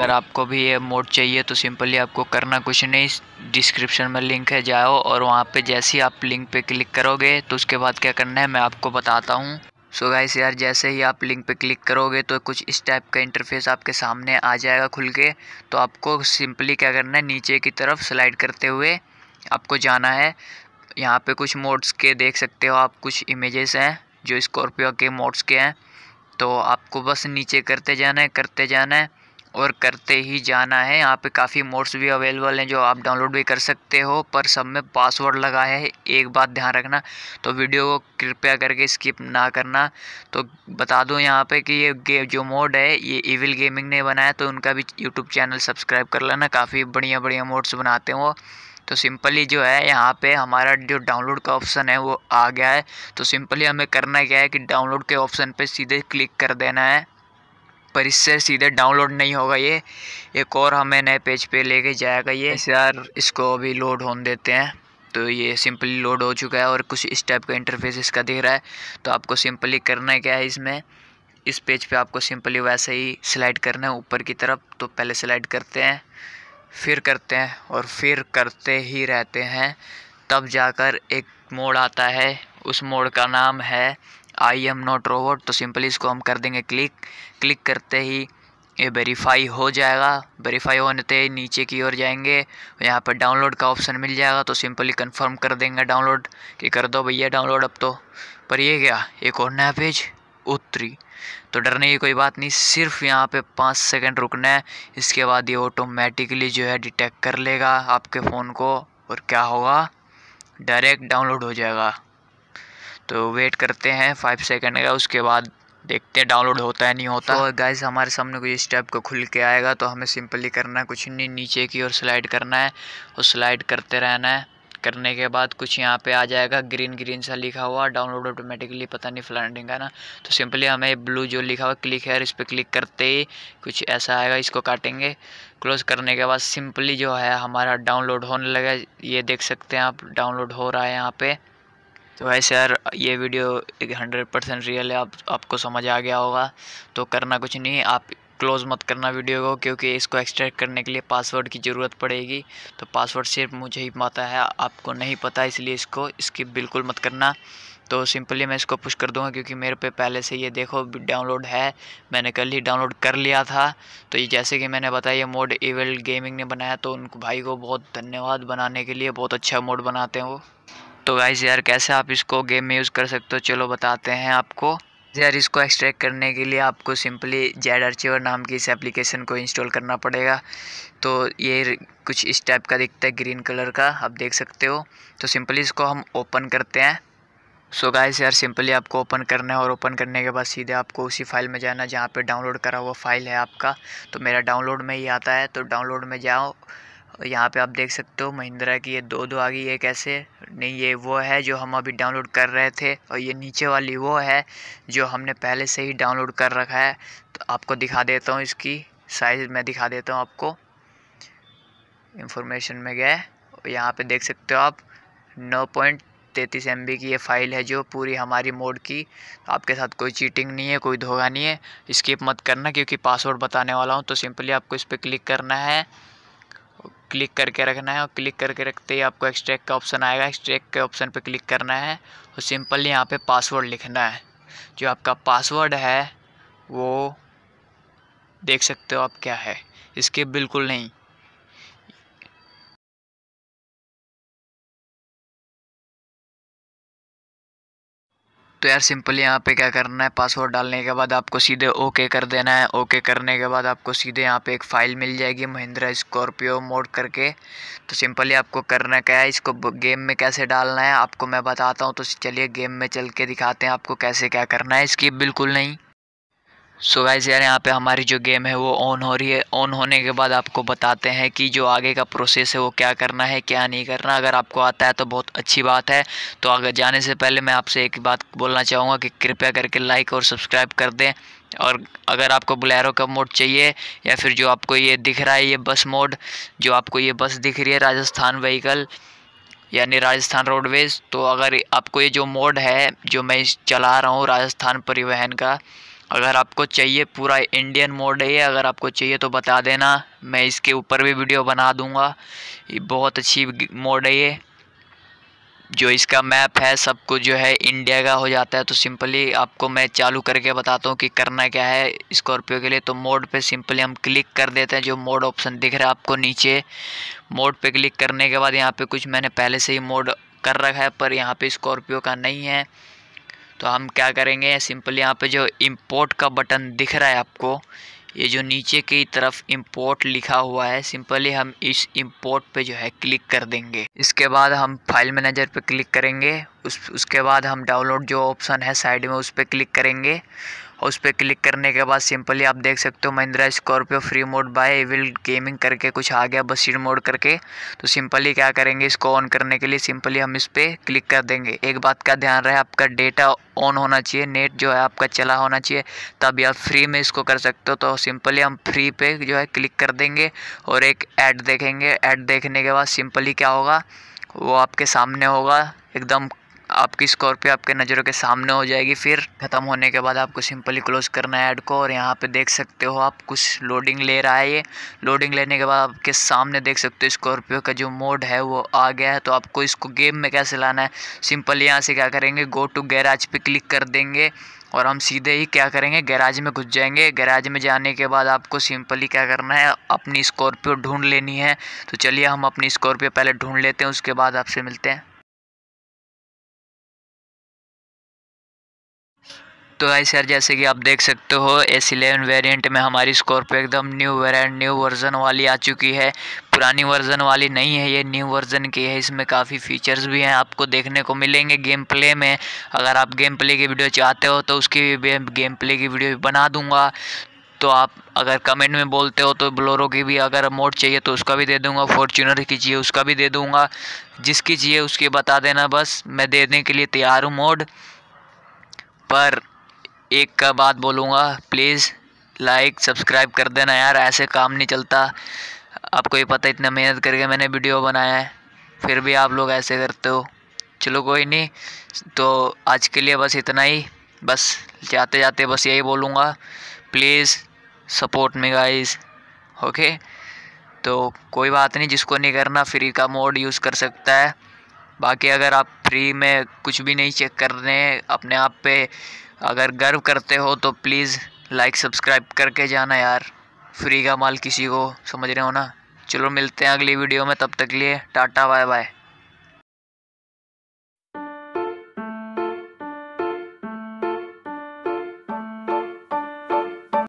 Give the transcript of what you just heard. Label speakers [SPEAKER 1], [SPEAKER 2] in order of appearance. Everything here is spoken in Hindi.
[SPEAKER 1] अगर आपको भी ये मोड चाहिए तो सिंपली आपको करना कुछ नहीं डिस्क्रिप्शन में लिंक है जाओ और वहाँ पे जैसे ही आप लिंक पे क्लिक करोगे तो उसके बाद क्या करना है मैं आपको बताता हूँ सो so गाइस यार जैसे ही आप लिंक पे क्लिक करोगे तो कुछ इस टाइप का इंटरफेस आपके सामने आ जाएगा खुल के तो आपको सिंपली क्या करना है नीचे की तरफ स्लाइड करते हुए आपको जाना है यहाँ पे कुछ मोड्स के देख सकते हो आप कुछ इमेजेस हैं जो स्कॉर्पियो के मोड्स के हैं तो आपको बस नीचे करते जाना है करते जाना है और करते ही जाना है यहाँ पे काफ़ी मोड्स भी अवेलेबल हैं जो आप डाउनलोड भी कर सकते हो पर सब में पासवर्ड लगा है एक बात ध्यान रखना तो वीडियो को कृपया करके स्किप ना करना तो बता दूँ यहाँ पे कि ये गेम जो मोड है ये इविल गेमिंग ने बनाया तो उनका भी यूट्यूब चैनल सब्सक्राइब कर लेना काफ़ी बढ़िया बढ़िया मोड्स बनाते हैं वो तो सिंपली जो है यहाँ पे हमारा जो डाउनलोड का ऑप्शन है वो आ गया है तो सिंपली हमें करना क्या है कि डाउनलोड के ऑप्शन पे सीधे क्लिक कर देना है पर इससे सीधे डाउनलोड नहीं होगा ये एक और हमें नए पेज पे लेके जाएगा ये यार इसको अभी लोड होने देते हैं तो ये सिंपली लोड हो चुका है और कुछ इस टाइप का इंटरफेस इसका दिख रहा है तो आपको सिंपली करना क्या है इसमें इस पेज पे आपको सिंपली वैसे ही स्लाइड करना है ऊपर की तरफ तो पहले स्लाइड करते हैं फिर करते हैं और फिर करते ही रहते हैं तब जाकर एक मोड़ आता है उस मोड़ का नाम है आई एम नॉट रोबोट तो सिंपली इसको हम कर देंगे क्लिक क्लिक करते ही ये वेरीफाई हो जाएगा वेरीफाई होने ते नीचे की ओर जाएंगे यहाँ पर डाउनलोड का ऑप्शन मिल जाएगा तो सिंपली कंफर्म कर देंगे डाउनलोड कि कर दो भैया डाउनलोड अब तो पर ये क्या एक और नया पेज उतरी तो डरने की कोई बात नहीं सिर्फ यहाँ पे पाँच सेकंड रुकना है इसके बाद ये ऑटोमेटिकली जो है डिटेक्ट कर लेगा आपके फ़ोन को और क्या होगा डायरेक्ट डाउनलोड हो जाएगा तो वेट करते हैं फाइव सेकेंड का उसके बाद देखते हैं डाउनलोड होता है नहीं होता और गाइज हमारे सामने कुछ इस टाइप का खुल के आएगा तो हमें सिंपली करना है कुछ नहीं नीचे की ओर स्लाइड करना है और स्लाइड करते रहना है करने के बाद कुछ यहाँ पे आ जाएगा ग्रीन ग्रीन सा लिखा हुआ डाउनलोड ऑटोमेटिकली पता नहीं फ्लैंडिंग है ना तो सिंपली हमें ब्लू जो लिखा हुआ क्लिक है इस पर क्लिक करते ही कुछ ऐसा आएगा इसको काटेंगे क्लोज करने के बाद सिंपली जो है हमारा डाउनलोड होने लगा ये देख सकते हैं आप डाउनलोड हो रहा है यहाँ पर तो वैसे यार ये वीडियो एक हंड्रेड परसेंट रियल है आप आपको समझ आ गया होगा तो करना कुछ नहीं आप क्लोज़ मत करना वीडियो को क्योंकि इसको एक्सट्रैक्ट करने के लिए पासवर्ड की ज़रूरत पड़ेगी तो पासवर्ड सिर्फ मुझे ही पता है आपको नहीं पता इसलिए इसको इसकी बिल्कुल मत करना तो सिंपली मैं इसको पुश कर दूंगा क्योंकि मेरे पे पहले से ये देखो डाउनलोड है मैंने कल ही डाउनलोड कर लिया था तो ये जैसे कि मैंने बताया ये मोड इवेल गेमिंग ने बनाया तो उनको भाई को बहुत धन्यवाद बनाने के लिए बहुत अच्छा मोड बनाते हैं वो तो गाइज़ यार कैसे आप इसको गेम में यूज़ कर सकते हो चलो बताते हैं आपको यार इसको एक्सट्रैक्ट करने के लिए आपको सिंपली जेड आर नाम की इस एप्लीकेशन को इंस्टॉल करना पड़ेगा तो ये कुछ इस टाइप का दिखता है ग्रीन कलर का आप देख सकते हो तो सिंपली इसको हम ओपन करते हैं सो so गाइस यार सिंपली आपको ओपन करना है और ओपन करने के बाद सीधे आपको उसी फाइल में जाना जहाँ पे डाउनलोड करा हुआ फ़ाइल है आपका तो मेरा डाउनलोड में ही आता है तो डाउनलोड में जाओ और यहाँ पे आप देख सकते हो महिंद्रा की ये दो दो आ गई है कैसे नहीं ये वो है जो हम अभी डाउनलोड कर रहे थे और ये नीचे वाली वो है जो हमने पहले से ही डाउनलोड कर रखा है तो आपको दिखा देता हूँ इसकी साइज़ मैं दिखा देता हूँ आपको इंफॉर्मेशन में गए और यहाँ पर देख सकते हो आप नौ पॉइंट तैंतीस एम की ये फ़ाइल है जो पूरी हमारी मोड की आपके साथ कोई चीटिंग नहीं है कोई धोखा नहीं है स्किप मत करना क्योंकि पासवर्ड बताने वाला हूँ तो सिंपली आपको इस पर क्लिक करना है क्लिक करके रखना है और क्लिक करके रखते ही आपको एक्सट्रैक्ट का ऑप्शन आएगा एक्सट्रैक्ट के ऑप्शन पर क्लिक करना है और सिंपल यहाँ पे पासवर्ड लिखना है जो आपका पासवर्ड है वो देख सकते हो आप क्या है इसके बिल्कुल नहीं तो यार सिंपली यहाँ पे क्या करना है पासवर्ड डालने के बाद आपको सीधे ओके कर देना है ओके करने के बाद आपको सीधे यहाँ पे एक फ़ाइल मिल जाएगी महिंद्रा स्कॉर्पियो मोड करके तो सिंपली आपको करना क्या है इसको गेम में कैसे डालना है आपको मैं बताता हूँ तो चलिए गेम में चल के दिखाते हैं आपको कैसे क्या करना है इसकी बिल्कुल नहीं सो so गाइज़ यार यहाँ पे हमारी जो गेम है वो ऑन हो रही है ऑन होने के बाद आपको बताते हैं कि जो आगे का प्रोसेस है वो क्या करना है क्या नहीं करना अगर आपको आता है तो बहुत अच्छी बात है तो अगर जाने से पहले मैं आपसे एक बात बोलना चाहूँगा कि कृपया करके लाइक और सब्सक्राइब कर दें और अगर आपको बुलेरो का मोड चाहिए या फिर जो आपको ये दिख रहा है ये बस मोड जो आपको ये बस दिख रही है राजस्थान वहीकल यानी राजस्थान रोडवेज़ तो अगर आपको ये जो मोड है जो मैं चला रहा हूँ राजस्थान परिवहन का अगर आपको चाहिए पूरा इंडियन मोड है अगर आपको चाहिए तो बता देना मैं इसके ऊपर भी वीडियो बना दूंगा ये बहुत अच्छी मोड है ये जो इसका मैप है सब कुछ जो है इंडिया का हो जाता है तो सिंपली आपको मैं चालू करके बताता हूँ कि करना क्या है स्कॉर्पियो के लिए तो मोड पे सिंपली हम क्लिक कर देते हैं जो मोड ऑप्शन दिख रहा है आपको नीचे मोड पे क्लिक करने के बाद यहाँ पे कुछ मैंने पहले से ही मोड कर रखा है पर यहाँ पे स्कॉर्पियो का नहीं है तो हम क्या करेंगे सिंपल यहाँ पे जो इंपोर्ट का बटन दिख रहा है आपको ये जो नीचे की तरफ इंपोर्ट लिखा हुआ है सिंपली हम इस इंपोर्ट पे जो है क्लिक कर देंगे इसके बाद हम फाइल मैनेजर पे क्लिक करेंगे उस उसके बाद हम डाउनलोड जो ऑप्शन है साइड में उस पर क्लिक करेंगे उस पर क्लिक करने के बाद सिंपली आप देख सकते हो Mahindra Scorpio free mod by Evil Gaming करके कुछ आ गया बसीड मोड करके तो सिंपली क्या करेंगे इसको ऑन करने के लिए सिंपली हम इस पर क्लिक कर देंगे एक बात का ध्यान रहे आपका डेटा ऑन होना चाहिए नेट जो है आपका चला होना चाहिए तभी आप फ्री में इसको कर सकते हो तो सिंपली हम फ्री पे जो है क्लिक कर देंगे और एक ऐड देखेंगे ऐड देखने के बाद सिंपली क्या होगा वो आपके सामने होगा एकदम आपकी स्कॉर्पियो आपके नज़रों के सामने हो जाएगी फिर ख़त्म होने के बाद आपको सिंपली क्लोज़ करना है ऐड को और यहाँ पे देख सकते हो आप कुछ लोडिंग ले रहा है ये लोडिंग लेने के बाद आपके सामने देख सकते हो स्कॉर्पियो का जो मोड है वो आ गया है तो आपको इसको गेम में कैसे लाना है सिंपली यहाँ से क्या करेंगे गो टू गैराज पर क्लिक कर देंगे और हम सीधे ही क्या करेंगे गैराज में घुस जाएंगे गैराज में जाने के बाद आपको सिंपली क्या करना है अपनी स्कॉर्पियो ढूंढ लेनी है तो चलिए हम अपनी स्कॉर्पियो पहले ढूंढ लेते हैं उसके बाद आपसे मिलते हैं तो गाइस यार जैसे कि आप देख सकते हो एस इलेवन वेरियंट में हमारी स्कॉर्पियो एकदम न्यू वेरियंट न्यू वर्जन वाली आ चुकी है पुरानी वर्जन वाली नहीं है ये न्यू वर्जन की है इसमें काफ़ी फीचर्स भी हैं आपको देखने को मिलेंगे गेम प्ले में अगर आप गेम प्ले की वीडियो चाहते हो तो उसकी भी गेम प्ले की वीडियो बना दूंगा तो आप अगर कमेंट में बोलते हो तो ब्लोरो की भी अगर मोड चाहिए तो उसका भी दे दूंगा फॉर्चूनर की चाहिए उसका भी दे दूंगा जिसकी चाहिए उसकी बता देना बस मैं देने के लिए तैयार हूँ मोड पर एक का बात बोलूँगा प्लीज़ लाइक सब्सक्राइब कर देना यार ऐसे काम नहीं चलता आपको ये पता इतना मेहनत करके मैंने वीडियो बनाया है फिर भी आप लोग ऐसे करते हो चलो कोई नहीं तो आज के लिए बस इतना ही बस जाते जाते बस यही बोलूँगा please support me guys okay तो कोई बात नहीं जिसको नहीं करना फ्री का मोड यूज़ कर सकता है बाकी अगर आप फ्री में कुछ भी नहीं चेक कर रहे हैं अपने आप पे अगर गर्व करते हो तो प्लीज़ लाइक सब्सक्राइब करके जाना यार फ्री का माल किसी को समझ रहे हो ना चलो मिलते हैं अगली वीडियो में तब तक लिए टाटा बाय बाय